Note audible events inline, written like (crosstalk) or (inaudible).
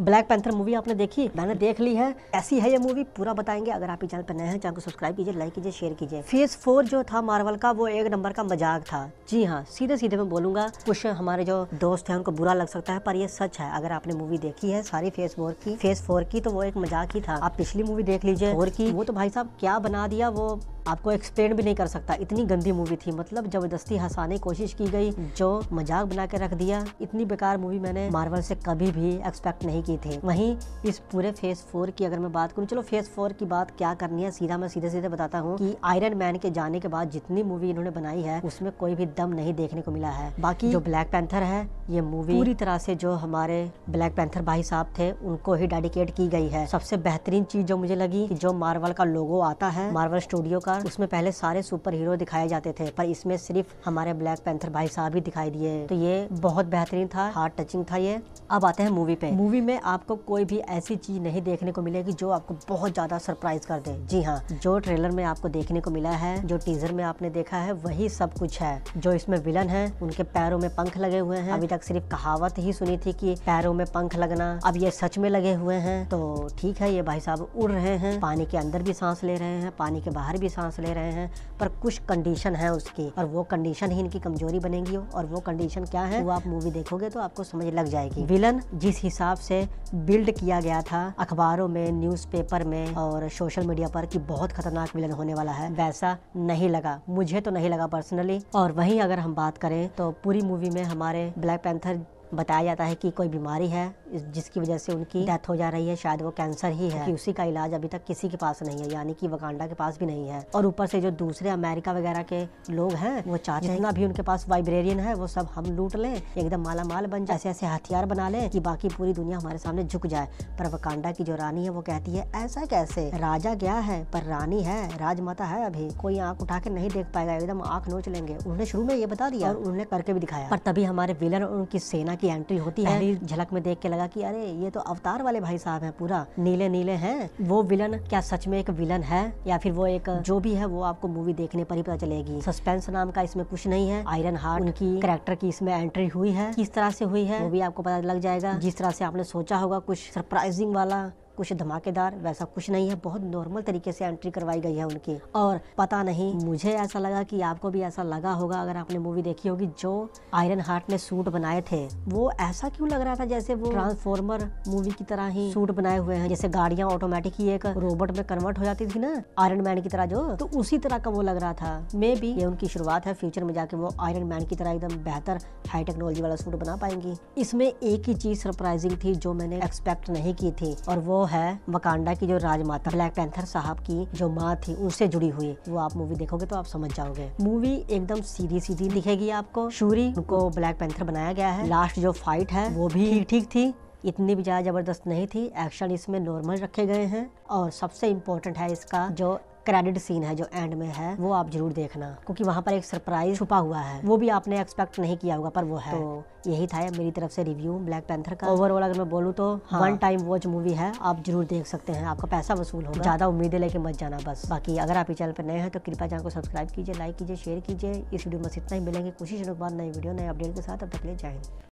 black panther movie आपने देखी मैंने देख ली है ऐसी है ये मूवी पूरा बताएंगे अगर आप चैनल पर नए हैं चैनल को सब्सक्राइब कीजिए लाइक कीजिए शेयर कीजिए फेज फोर जो था मार्वल का वो एक नंबर का मजाक था जी हाँ सीधे सीधे मैं बोलूंगा कुछ हमारे जो दोस्त हैं उनको बुरा लग सकता है पर ये सच है अगर आपने मूवी देखी है सारी फेज फोर की फेज फोर की तो वो एक मजाक ही था आप पिछली मूवी देख लीजिए फोर की वो तो भाई साहब क्या बना दिया वो आपको एक्सप्लेन भी नहीं कर सकता इतनी गंदी मूवी थी मतलब जबरदस्ती हंसाने की कोशिश की गई जो मजाक बना के रख दिया इतनी बेकार मूवी मैंने मार्वल से कभी भी एक्सपेक्ट नहीं की थी वहीं इस पूरे फेज फोर की अगर मैं बात करूँ चलो फेज फोर की बात क्या करनी है सीधा मैं सीधे सीधे बताता हूँ की आयरन मैन के जाने के बाद जितनी मूवी इन्होंने बनाई है उसमें कोई भी दम नहीं देखने को मिला है बाकी जो ब्लैक पैंथर है ये मूवी पूरी तरह से जो हमारे ब्लैक पैंथर भाई साहब थे उनको ही डेडिकेट की गई है सबसे बेहतरीन चीज जो मुझे लगी कि जो मार्वल का लोगो आता है मार्वल स्टूडियो का उसमें पहले सारे सुपर हीरो दिखाए जाते थे पर इसमें सिर्फ हमारे ब्लैक पैंथर भाई साहब ही दिखाई दिए तो ये बहुत बेहतरीन था हार्ट टचिंग था ये अब आते हैं मूवी पे मूवी में आपको कोई भी ऐसी चीज नहीं देखने को मिलेगी जो आपको बहुत ज्यादा सरप्राइज कर दे जी हाँ जो ट्रेलर में आपको देखने को मिला है जो टीजर में आपने देखा है वही सब कुछ है जो इसमें विलन है उनके पैरों में पंख लगे हुए हैं अभी तक तक सिर्फ कहावत ही सुनी थी कि पैरों में पंख लगना अब ये सच में लगे हुए हैं तो ठीक है ये भाई साहब उड़ रहे हैं पानी के अंदर भी सांस ले रहे हैं पानी के बाहर भी सांस ले रहे हैं पर कुछ कंडीशन है उसकी और वो कंडीशन ही इनकी कमजोरी बनेगी और वो कंडीशन क्या है वो आप मूवी देखोगे तो आपको समझ लग जाएगी विलन जिस हिसाब से बिल्ड किया गया था अखबारों में न्यूज में और सोशल मीडिया पर कि बहुत खतरनाक विलन होने वाला है वैसा नहीं लगा मुझे तो नहीं लगा पर्सनली और वहीं अगर हम बात करें तो पूरी मूवी में हमारे ब्लैक bản thân बताया जाता है कि कोई बीमारी है जिसकी वजह से उनकी डेथ हो जा रही है शायद वो कैंसर ही है उसी का इलाज अभी तक किसी के पास नहीं है यानी कि वकांडा के पास भी नहीं है और ऊपर से जो दूसरे अमेरिका वगैरह के लोग हैं वो चाहते हैं भी उनके पास वाइब्रेरियन है वो सब हम लूट लें एकदम माला माल बन जाए ऐसे ऐसे हथियार बना लें कि बाकी पूरी दुनिया हमारे सामने झुक जाए पर वकांडा की जो रानी है वो कहती है ऐसा कैसे राजा गया है पर रानी है राजमाता है अभी कोई आँख उठा के नहीं देख पाएगा एकदम आँख नोच लेंगे उन्होंने शुरू में ये बता दिया और उन्होंने करके भी दिखाया पर तभी हमारे विलन और उनकी सेना यहाँ की एंट्री होती है पहली झलक में देख के लगा कि अरे ये तो अवतार वाले भाई साहब हैं पूरा नीले नीले हैं वो विलन क्या सच में एक विलन है या फिर वो एक जो भी है वो आपको मूवी देखने पर ही पता चलेगी सस्पेंस नाम का इसमें कुछ नहीं है आयरन हार्ट उनकी कैरेक्टर की इसमें एंट्री हुई है किस तरह से हुई है वो भी आपको पता लग जाएगा जिस तरह से आपने सोचा होगा कुछ सरप्राइजिंग वाला कुछ धमाकेदार वैसा कुछ नहीं है बहुत नॉर्मल तरीके से एंट्री करवाई गई है उनकी और पता नहीं मुझे ऐसा लगा कि आपको भी ऐसा लगा होगा अगर आपने मूवी देखी होगी जो आयरन हार्ट ने सूट बनाए थे वो ऐसा क्यों लग रहा था जैसे वो ट्रांसफॉर्मर मूवी की तरह ही सूट बनाए हुए हैं जैसे गाड़ियां ऑटोमेटिक ही एक रोबोट में कन्वर्ट हो जाती थी ना आयरन मैन की तरह जो तो उसी तरह का वो लग रहा था मे बी ये उनकी शुरुआत है फ्यूचर में जाके वो आयरन मैन की तरह एकदम बेहतर हाई टेक्नोलॉजी वाला सूट बना पाएंगी इसमें एक ही चीज सरप्राइजिंग थी जो मैंने एक्सपेक्ट नहीं की थी और वो है वकांडा की जो राजमाता ब्लैक पैंथर साहब की जो माँ थी उनसे जुड़ी हुई वो आप मूवी देखोगे तो आप समझ जाओगे मूवी एकदम सीधी सीधी दिखेगी आपको शूरी उनको ब्लैक पैंथर बनाया गया है लास्ट जो फाइट है वो भी ठीक (laughs) ठीक थी इतनी भी ज़्यादा ज़बरदस्त नहीं थी एक्शन इसमें नॉर्मल रखे गए हैं और सबसे इम्पोर्टेंट है इसका जो क्रेडिट सीन है जो एंड में है वो आप जरूर देखना क्योंकि वहाँ पर एक सरप्राइज छुपा हुआ है वो भी आपने एक्सपेक्ट नहीं किया होगा पर वो है तो यही था मेरी तरफ से रिव्यू ब्लैक पैंथर का ओवरऑल अगर मैं बोलूँ तो वन टाइम वॉच मूवी है आप जरूर देख सकते हैं आपका पैसा वसूल होगा ज़्यादा उम्मीदें लेके मत जाना बस बाकी अगर आप इस चैनल पर नए हैं तो कृपया चैनल को सब्सक्राइब कीजिए लाइक कीजिए शेयर कीजिए इस वीडियो में इतना ही मिलेंगे कोशिश के बाद नई वीडियो नए अपडेट के साथ अब तक ले जाएंगे